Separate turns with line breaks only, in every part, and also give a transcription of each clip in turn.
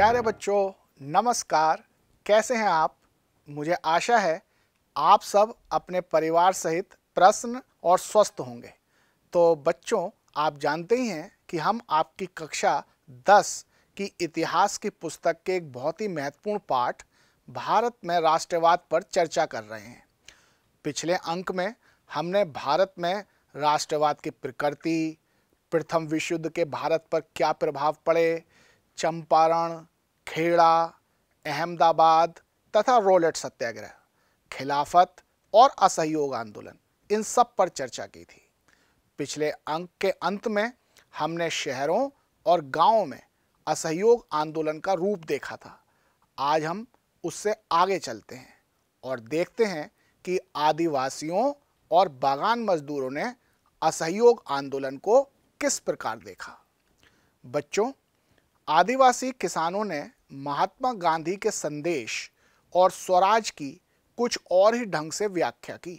प्यारे बच्चों नमस्कार कैसे हैं आप मुझे आशा है आप सब अपने परिवार सहित प्रश्न और स्वस्थ होंगे तो बच्चों आप जानते ही हैं कि हम आपकी कक्षा 10 की इतिहास की पुस्तक के एक बहुत ही महत्वपूर्ण पाठ भारत में राष्ट्रवाद पर चर्चा कर रहे हैं पिछले अंक में हमने भारत में राष्ट्रवाद की प्रकृति प्रथम विश्व युद्ध के भारत पर क्या प्रभाव पड़े चंपारण खेड़ा अहमदाबाद तथा रोलेट सत्याग्रह खिलाफत और असहयोग आंदोलन इन सब पर चर्चा की थी पिछले अंक के अंत में हमने शहरों और गांवों में असहयोग आंदोलन का रूप देखा था आज हम उससे आगे चलते हैं और देखते हैं कि आदिवासियों और बागान मजदूरों ने असहयोग आंदोलन को किस प्रकार देखा बच्चों आदिवासी किसानों ने महात्मा गांधी के संदेश और स्वराज की कुछ और ही ढंग से व्याख्या की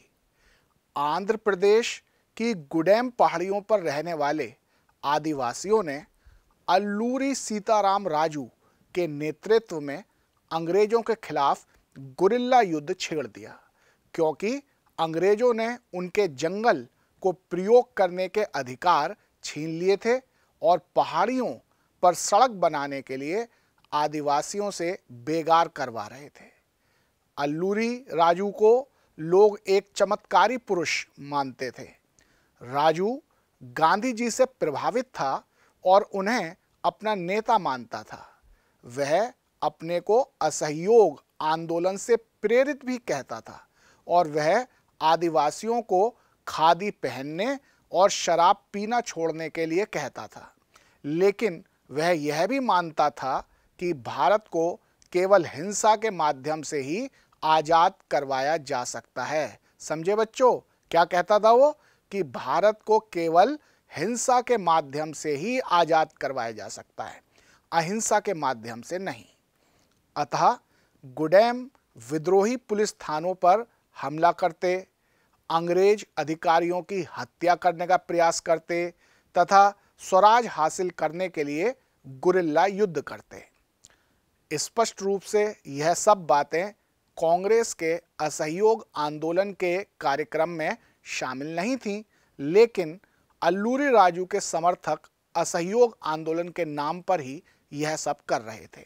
आंध्र प्रदेश की गुडेम पहाड़ियों पर रहने वाले आदिवासियों ने अल्लूरी सीताराम राजू के नेतृत्व में अंग्रेजों के खिलाफ गुरिल्ला युद्ध छेड़ दिया क्योंकि अंग्रेजों ने उनके जंगल को प्रयोग करने के अधिकार छीन लिए थे और पहाड़ियों पर सड़क बनाने के लिए आदिवासियों से बेगार करवा रहे थे अल्लूरी राजू को लोग एक चमत्कारी पुरुष मानते थे राजू गांधी जी से प्रभावित था और उन्हें अपना नेता मानता था वह अपने को असहयोग आंदोलन से प्रेरित भी कहता था और वह आदिवासियों को खादी पहनने और शराब पीना छोड़ने के लिए कहता था लेकिन वह यह भी मानता था कि भारत को केवल हिंसा के माध्यम से ही आज़ाद करवाया जा सकता है समझे बच्चों क्या कहता था वो कि भारत को केवल हिंसा के माध्यम से ही आज़ाद करवाया जा सकता है अहिंसा के माध्यम से नहीं अतः गुडैम विद्रोही पुलिस थानों पर हमला करते अंग्रेज अधिकारियों की हत्या करने का प्रयास करते तथा स्वराज हासिल करने के लिए गुरिल्ला युद्ध करते स्पष्ट रूप से यह सब बातें कांग्रेस के असहयोग आंदोलन के कार्यक्रम में शामिल नहीं थीं लेकिन अल्लूरी राजू के समर्थक असहयोग आंदोलन के नाम पर ही यह सब कर रहे थे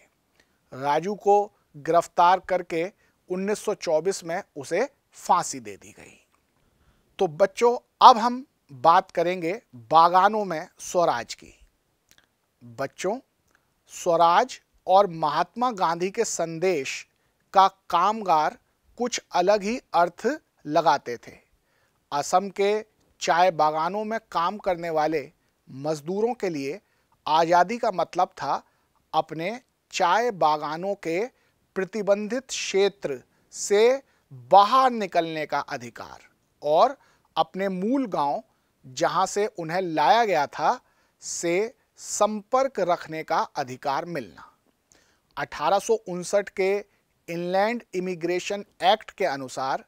राजू को गिरफ्तार करके 1924 में उसे फांसी दे दी गई तो बच्चों अब हम बात करेंगे बागानों में स्वराज की बच्चों स्वराज और महात्मा गांधी के संदेश का कामगार कुछ अलग ही अर्थ लगाते थे असम के चाय बागानों में काम करने वाले मजदूरों के लिए आज़ादी का मतलब था अपने चाय बागानों के प्रतिबंधित क्षेत्र से बाहर निकलने का अधिकार और अपने मूल गांव जहां से उन्हें लाया गया था से संपर्क रखने का अधिकार मिलना अठारह के इनलैंड इमिग्रेशन एक्ट के अनुसार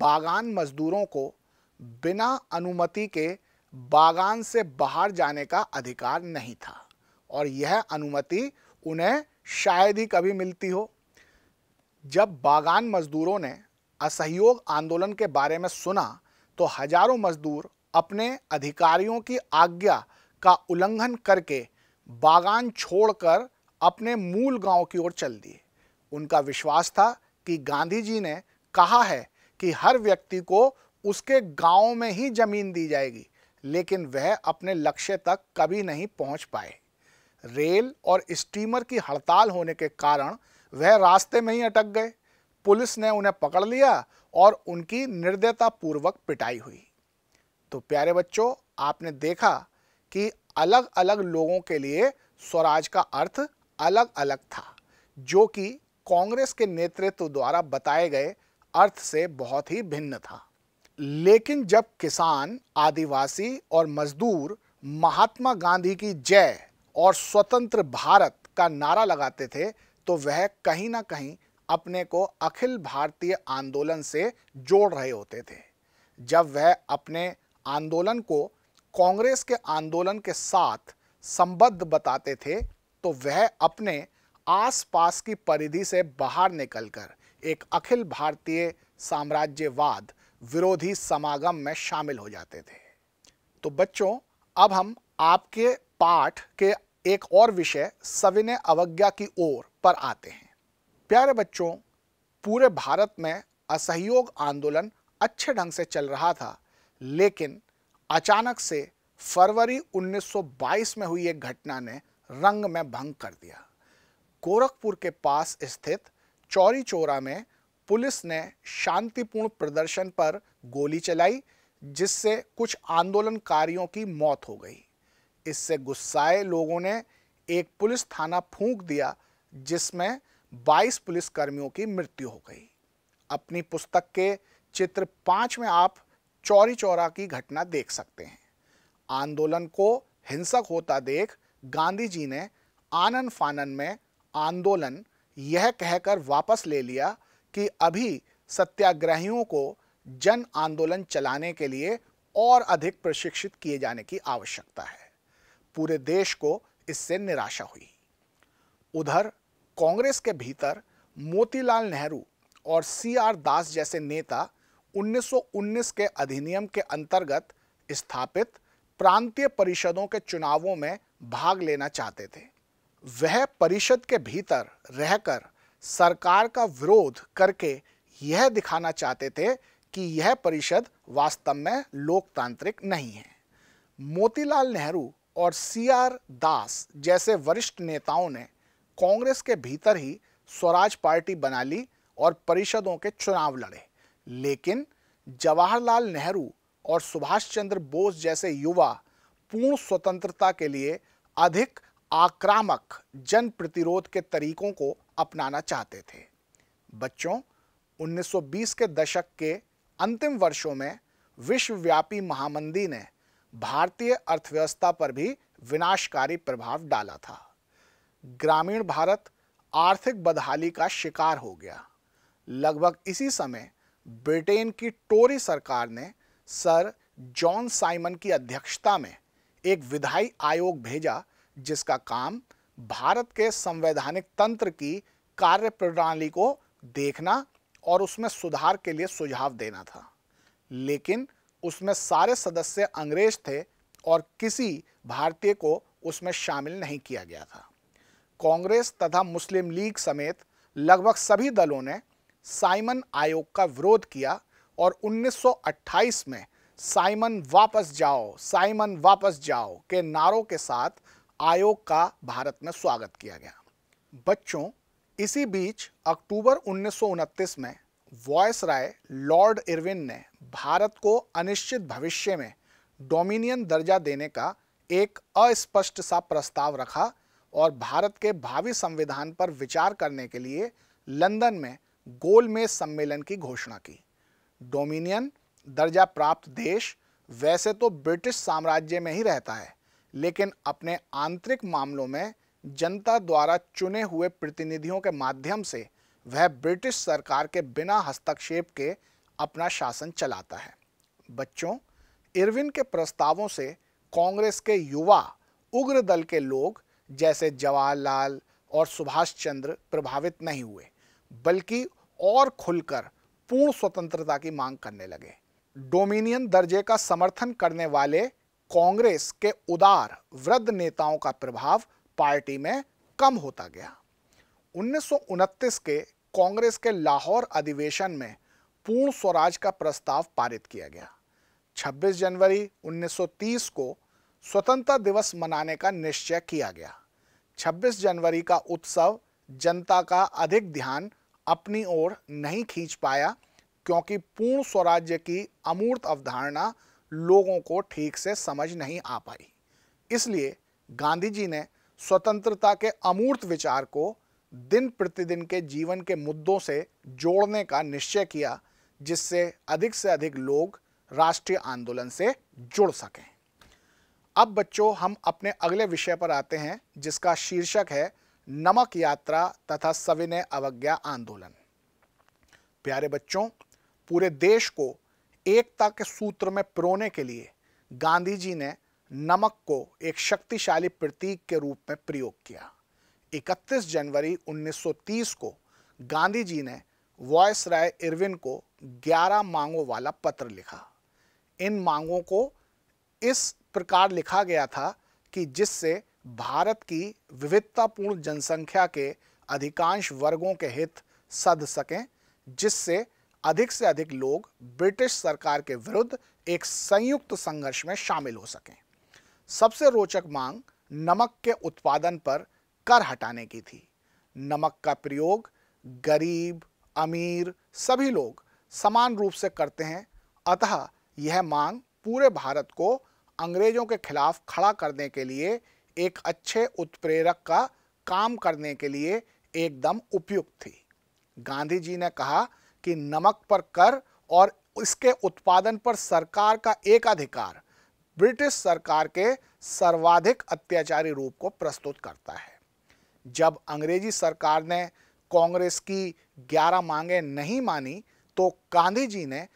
बागान मजदूरों को बिना अनुमति के बागान से बाहर जाने का अधिकार नहीं था और यह अनुमति उन्हें शायद ही कभी मिलती हो जब बागान मजदूरों ने असहयोग आंदोलन के बारे में सुना तो हजारों मजदूर अपने अधिकारियों की आज्ञा का उल्लंघन करके बागान छोड़कर अपने मूल गांव की ओर चल दिए उनका विश्वास था कि गांधी जी ने कहा है कि हर व्यक्ति को उसके गांव में ही जमीन दी जाएगी लेकिन वह अपने लक्ष्य तक कभी नहीं पहुंच पाए रेल और स्टीमर की हड़ताल होने के कारण वह रास्ते में ही अटक गए पुलिस ने उन्हें पकड़ लिया और उनकी निर्दयतापूर्वक पिटाई हुई तो प्यारे बच्चों आपने देखा कि अलग अलग लोगों के लिए स्वराज का अर्थ अलग अलग था जो कि कांग्रेस के नेतृत्व द्वारा बताए गए अर्थ से बहुत ही भिन्न था लेकिन जब किसान आदिवासी और मजदूर महात्मा गांधी की जय और स्वतंत्र भारत का नारा लगाते थे तो वह कहीं ना कहीं अपने को अखिल भारतीय आंदोलन से जोड़ रहे होते थे जब वह अपने आंदोलन को कांग्रेस के आंदोलन के साथ संबद्ध बताते थे तो वह अपने आसपास की परिधि से बाहर निकलकर एक अखिल भारतीय साम्राज्यवाद विरोधी समागम में शामिल हो जाते थे तो बच्चों अब हम आपके पाठ के एक और विषय सविनय अवज्ञा की ओर पर आते हैं प्यारे बच्चों पूरे भारत में असहयोग आंदोलन अच्छे ढंग से चल रहा था लेकिन अचानक से फरवरी 1922 में हुई एक घटना ने रंग में भंग कर दिया गोरखपुर के पास स्थित चौरी चौरा में पुलिस ने शांतिपूर्ण प्रदर्शन पर गोली चलाई जिससे कुछ आंदोलनकारियों की मौत हो गई इससे गुस्साए लोगों ने एक पुलिस थाना फूंक दिया जिसमें 22 पुलिसकर्मियों की मृत्यु हो गई अपनी पुस्तक के चित्र पाँच में आप चौरी चौरा की घटना देख सकते हैं आंदोलन को हिंसक होता देख गांधी जी ने आनन फानन में आंदोलन यह कहकर वापस ले लिया कि अभी सत्याग्रहियों को जन आंदोलन चलाने के लिए और अधिक प्रशिक्षित किए जाने की आवश्यकता है पूरे देश को इससे निराशा हुई उधर कांग्रेस के भीतर मोतीलाल नेहरू और सी आर दास जैसे नेता 1919 के अधिनियम के अंतर्गत स्थापित प्रांतीय परिषदों के चुनावों में भाग लेना चाहते थे वह परिषद के भीतर रहकर सरकार का विरोध करके यह दिखाना चाहते थे कि यह परिषद वास्तव में लोकतांत्रिक नहीं है मोतीलाल नेहरू और सी आर दास जैसे वरिष्ठ नेताओं ने कांग्रेस के भीतर ही स्वराज पार्टी बना ली और परिषदों के चुनाव लड़े लेकिन जवाहरलाल नेहरू और सुभाष चंद्र बोस जैसे युवा पूर्ण स्वतंत्रता के लिए अधिक आक्रामक जन प्रतिरोध के तरीकों को अपनाना चाहते थे बच्चों 1920 के दशक के अंतिम वर्षों में विश्वव्यापी महामंदी ने भारतीय अर्थव्यवस्था पर भी विनाशकारी प्रभाव डाला था ग्रामीण भारत आर्थिक बदहाली का शिकार हो गया लगभग इसी समय ब्रिटेन की टोरी सरकार ने सर जॉन साइमन की अध्यक्षता में एक विधायी आयोग भेजा जिसका काम भारत के संवैधानिक तंत्र की कार्य प्रणाली को देखना और उसमें सुधार के लिए सुझाव देना था लेकिन उसमें सारे सदस्य अंग्रेज थे और किसी भारतीय को उसमें शामिल नहीं किया गया था कांग्रेस तथा मुस्लिम लीग समेत लगभग सभी दलों ने साइमन आयोग का विरोध किया और 1928 में साइमन वापस जाओ साइमन वापस जाओ के नारों के साथ आयोग का भारत में स्वागत किया गया बच्चों इसी बीच अक्टूबर उन्नीस में वॉयस राय लॉर्ड इरविन ने भारत को अनिश्चित भविष्य में डोमिनियन दर्जा देने का एक अस्पष्ट सा प्रस्ताव रखा और भारत के भावी संविधान पर विचार करने के लिए लंदन में गोलमेज सम्मेलन की घोषणा की डोमिनियन दर्जा प्राप्त देश वैसे तो ब्रिटिश साम्राज्य में ही रहता है लेकिन अपने आंतरिक मामलों में जनता द्वारा चुने हुए प्रतिनिधियों के माध्यम से वह ब्रिटिश सरकार के बिना हस्तक्षेप के अपना शासन चलाता है बच्चों इरविन के प्रस्तावों से कांग्रेस के युवा उग्र दल के लोग जैसे जवाहरलाल और सुभाष चंद्र प्रभावित नहीं हुए बल्कि और खुलकर पूर्ण स्वतंत्रता की मांग करने लगे डोमिनियन दर्जे का समर्थन करने वाले कांग्रेस के उदार वृद्ध नेताओं का प्रभाव पार्टी में कम होता गया उन्नीस के कांग्रेस के लाहौर अधिवेशन में पूर्ण स्वराज का प्रस्ताव पारित किया गया 26 जनवरी 1930 को स्वतंत्रता दिवस मनाने का निश्चय किया गया 26 जनवरी का उत्सव जनता का अधिक ध्यान अपनी ओर नहीं खींच पाया क्योंकि पूर्ण स्वराज्य की अमूर्त अवधारणा लोगों को ठीक से समझ नहीं आ पाई इसलिए गांधी जी ने स्वतंत्रता के अमूर्त विचार को दिन प्रतिदिन के जीवन के मुद्दों से जोड़ने का निश्चय किया जिससे अधिक से अधिक लोग राष्ट्रीय आंदोलन से जुड़ सकें अब बच्चों हम अपने अगले विषय पर आते हैं जिसका शीर्षक है नमक यात्रा तथा सविनय अवज्ञा आंदोलन प्यारे बच्चों पूरे देश को एकता के सूत्र में पिरोने के लिए गांधी जी ने नमक को एक शक्तिशाली प्रतीक के रूप में प्रयोग किया 31 जनवरी 1930 को गांधी जी ने वॉयस राय इरविन को 11 मांगों वाला पत्र लिखा इन मांगों को इस प्रकार लिखा गया था कि जिससे भारत की विविधतापूर्ण जनसंख्या के अधिकांश वर्गों के हित सद सकें जिससे अधिक से अधिक लोग ब्रिटिश सरकार के विरुद्ध एक संयुक्त संघर्ष में शामिल हो सकें सबसे रोचक मांग नमक के उत्पादन पर कर हटाने की थी नमक का प्रयोग गरीब अमीर सभी लोग समान रूप से करते हैं अतः यह मांग पूरे भारत को अंग्रेजों के खिलाफ खड़ा करने के लिए एक अच्छे उत्प्रेरक का काम करने के लिए एकदम उपयुक्त थी गांधी जी ने कहा कि नमक पर कर और इसके उत्पादन पर सरकार का अधिकार ब्रिटिश सरकार के सर्वाधिक अत्याचारी रूप को प्रस्तुत करता है जब अंग्रेजी सरकार ने कांग्रेस की 11 मांगे नहीं मानी तो गांधी जी ने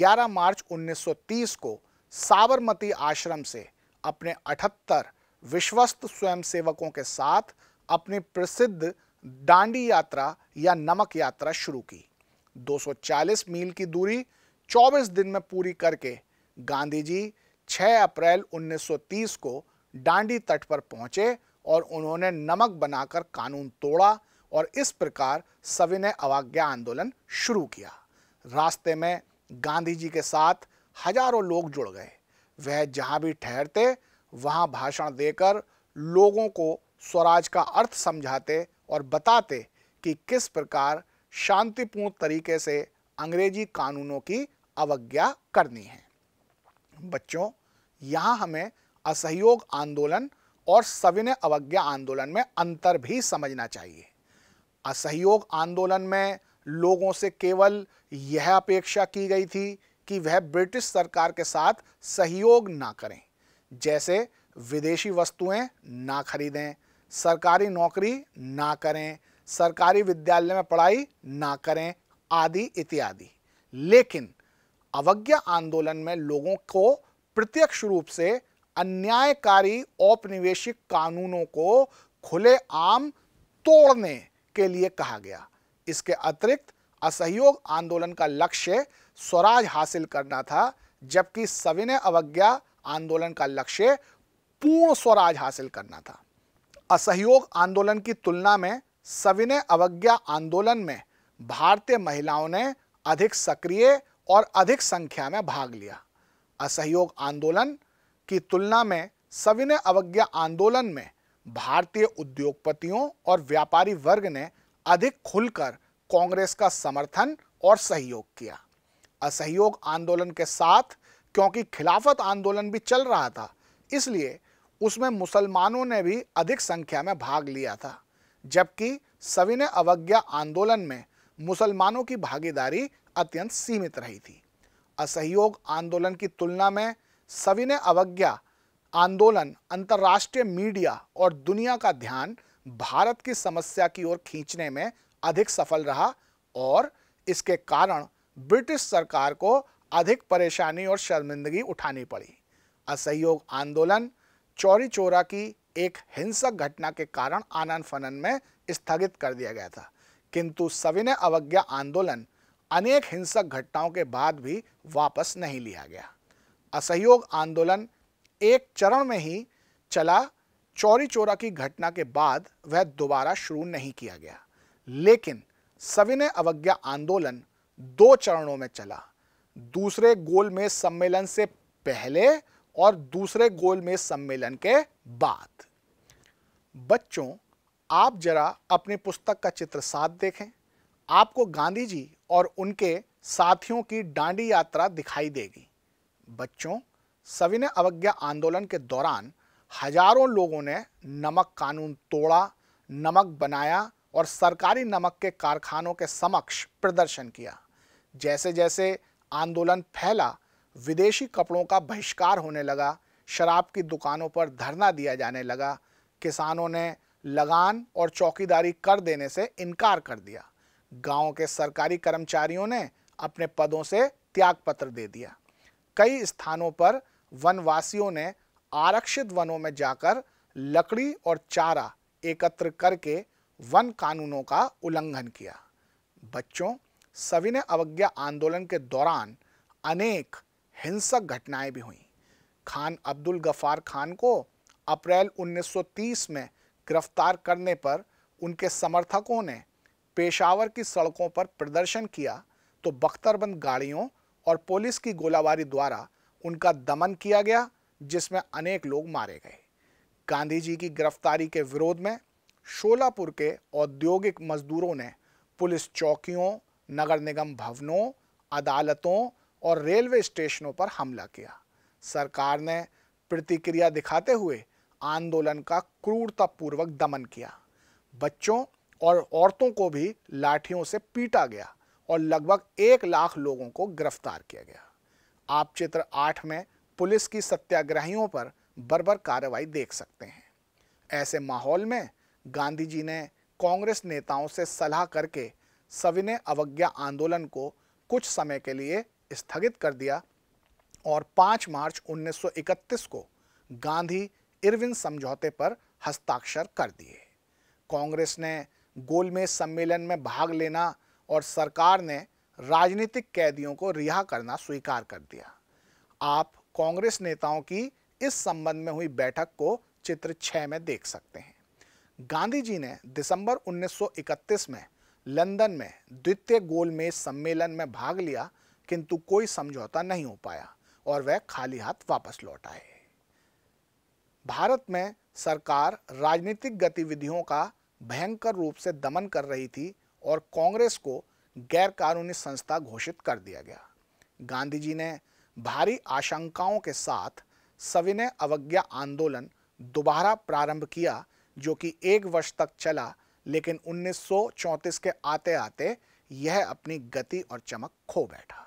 11 मार्च 1930 को साबरमती आश्रम से अपने अठहत्तर विश्वस्त स्वयंसेवकों के साथ अपनी प्रसिद्ध डांडी यात्रा या नमक यात्रा शुरू की 240 मील की दूरी 24 दिन में पूरी करके गांधी जी 6 अप्रैल 1930 को डांडी तट पर पहुंचे और उन्होंने नमक बनाकर कानून तोड़ा और इस प्रकार सविनय अवाज्ञा आंदोलन शुरू किया रास्ते में गांधी जी के साथ हजारों लोग जुड़ गए वह जहां भी ठहरते वहां भाषण देकर लोगों को स्वराज का अर्थ समझाते और बताते कि किस प्रकार शांतिपूर्ण तरीके से अंग्रेजी कानूनों की अवज्ञा करनी है बच्चों यहाँ हमें असहयोग आंदोलन और सविनय अवज्ञा आंदोलन में अंतर भी समझना चाहिए असहयोग आंदोलन में लोगों से केवल यह अपेक्षा की गई थी कि वह ब्रिटिश सरकार के साथ सहयोग ना करें जैसे विदेशी वस्तुएं ना खरीदें सरकारी नौकरी ना करें सरकारी विद्यालय में पढ़ाई ना करें आदि इत्यादि लेकिन अवज्ञा आंदोलन में लोगों को प्रत्यक्ष रूप से अन्यायकारी औपनिवेशिक कानूनों को खुले आम तोड़ने के लिए कहा गया इसके अतिरिक्त असहयोग आंदोलन का लक्ष्य स्वराज हासिल करना था जबकि सविनय अवज्ञा आंदोलन का लक्ष्य पूर्ण स्वराज हासिल करना था असहयोग आंदोलन की तुलना में सविनय अवज्ञा आंदोलन में भारतीय महिलाओं ने अधिक सक्रिय और अधिक संख्या में भाग लिया असहयोग आंदोलन की तुलना में सविनय अवज्ञा आंदोलन में भारतीय उद्योगपतियों और व्यापारी वर्ग ने अधिक खुलकर कांग्रेस का समर्थन और सहयोग किया असहयोग आंदोलन के साथ क्योंकि खिलाफत आंदोलन भी चल रहा था इसलिए उसमें मुसलमानों ने भी अधिक संख्या में भाग लिया था जबकि सविनय अवज्ञा आंदोलन में मुसलमानों की भागीदारी अत्यंत सीमित रही थी असहयोग आंदोलन की तुलना में सविनय अवज्ञा आंदोलन अंतर्राष्ट्रीय मीडिया और दुनिया का ध्यान भारत की समस्या की ओर खींचने में अधिक सफल रहा और इसके कारण ब्रिटिश सरकार को अधिक परेशानी और शर्मिंदगी उठानी पड़ी असहयोग आंदोलन चौरी चोरा की एक हिंसक घटना के कारण आनंद फनन में स्थगित कर दिया गया था किंतु सविनय अवज्ञा आंदोलन अनेक हिंसक घटनाओं के बाद भी वापस नहीं लिया गया असहयोग आंदोलन एक चरण में ही चला चौरी चोरा की घटना के बाद वह दोबारा शुरू नहीं किया गया लेकिन सविनय अवज्ञा आंदोलन दो चरणों में चला दूसरे गोल में सम्मेलन से पहले और दूसरे गोल में सम्मेलन के बाद बच्चों आप जरा अपनी पुस्तक का चित्र सात देखें आपको गांधी जी और उनके साथियों की डांडी यात्रा दिखाई देगी बच्चों सविनय अवज्ञा आंदोलन के दौरान हजारों लोगों ने नमक कानून तोड़ा नमक बनाया और सरकारी नमक के कारखानों के समक्ष प्रदर्शन किया जैसे जैसे आंदोलन फैला विदेशी कपड़ों का बहिष्कार होने लगा शराब की दुकानों पर धरना दिया जाने लगा किसानों ने लगान और चौकीदारी कर देने से इनकार कर दिया गाँव के सरकारी कर्मचारियों ने अपने पदों से त्यागपत्र दे दिया कई स्थानों पर वनवासियों ने आरक्षित वनों में जाकर लकड़ी और चारा एकत्र करके वन कानूनों का उल्लंघन किया बच्चों सविनय अवज्ञा आंदोलन के दौरान अनेक हिंसक घटनाएं भी हुई खान अब्दुल गफार खान को अप्रैल 1930 में गिरफ्तार करने पर उनके समर्थकों ने पेशावर की सड़कों पर प्रदर्शन किया तो बख्तरबंद गाड़ियों और पुलिस की गोलाबारी द्वारा उनका दमन किया गया जिसमें अनेक लोग मारे गए गांधी जी की गिरफ्तारी के विरोध में शोलापुर के औद्योगिक मजदूरों ने पुलिस चौकियों नगर निगम भवनों अदालतों और रेलवे स्टेशनों पर हमला किया सरकार ने प्रतिक्रिया दिखाते हुए आंदोलन का क्रूरतापूर्वक दमन किया बच्चों और औरतों को भी लाठियों से पीटा गया और लगभग एक लाख लोगों को गिरफ्तार किया गया आप चित्र आठ में पुलिस की सत्याग्रहियों पर बरबर कार्रवाई देख सकते हैं ऐसे माहौल में गांधी जी ने कांग्रेस नेताओं से सलाह करके सविनय अवज्ञा आंदोलन को कुछ समय के लिए स्थगित कर दिया और 5 मार्च 1931 को गांधी इरविन समझौते पर हस्ताक्षर कर दिए कांग्रेस ने गोलमेज सम्मेलन में भाग लेना और सरकार ने राजनीतिक कैदियों को रिहा करना स्वीकार कर दिया आप कांग्रेस नेताओं की इस संबंध में हुई बैठक को चित्र 6 में देख सकते हैं गांधी जी ने दिसंबर 1931 में लंदन में द्वितीय गोलमेज सम्मेलन में भाग लिया किंतु कोई समझौता नहीं हो पाया और वह खाली हाथ वापस लौट आए भारत में सरकार राजनीतिक गतिविधियों का भयंकर रूप से दमन कर रही थी और कांग्रेस को गैरकानूनी संस्था घोषित कर दिया गया गांधी जी ने भारी आशंकाओं के साथ सविनय अवज्ञा आंदोलन दोबारा प्रारंभ किया जो कि एक वर्ष तक चला लेकिन 1934 के आते आते यह अपनी गति और चमक खो बैठा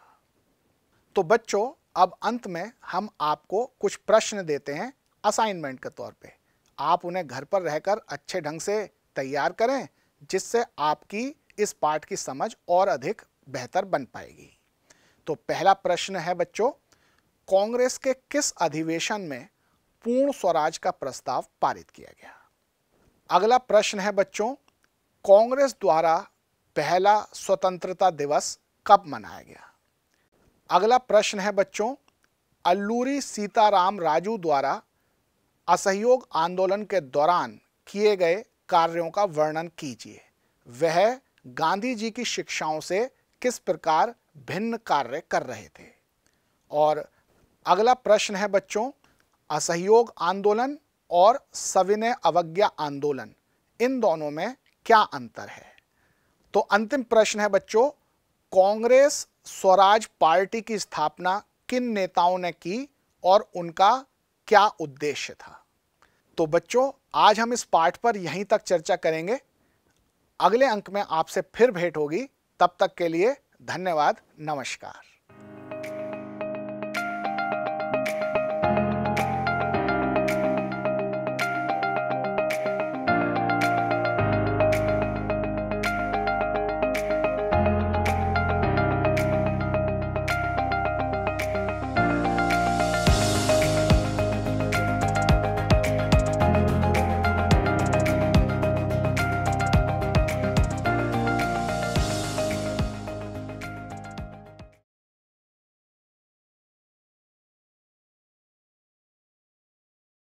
तो बच्चों अब अंत में हम आपको कुछ प्रश्न देते हैं असाइनमेंट के तौर पे आप उन्हें घर पर रहकर अच्छे ढंग से तैयार करें जिससे आपकी इस पाठ की समझ और अधिक बेहतर बन पाएगी तो पहला प्रश्न है बच्चों कांग्रेस के किस अधिवेशन में पूर्ण स्वराज का प्रस्ताव पारित किया गया अगला प्रश्न है बच्चों कांग्रेस द्वारा पहला स्वतंत्रता दिवस कब मनाया गया अगला प्रश्न है बच्चों अल्लूरी सीताराम राजू द्वारा असहयोग आंदोलन के दौरान किए गए कार्यों का वर्णन कीजिए वह गांधी जी की शिक्षाओं से किस प्रकार भिन्न कार्य कर रहे थे और अगला प्रश्न है बच्चों असहयोग आंदोलन और सविनय अवज्ञा आंदोलन इन दोनों में क्या अंतर है तो अंतिम प्रश्न है बच्चों कांग्रेस स्वराज पार्टी की स्थापना किन नेताओं ने की और उनका क्या उद्देश्य था तो बच्चों आज हम इस पाठ पर यहीं तक चर्चा करेंगे अगले अंक में आपसे फिर भेंट होगी तब तक के लिए धन्यवाद नमस्कार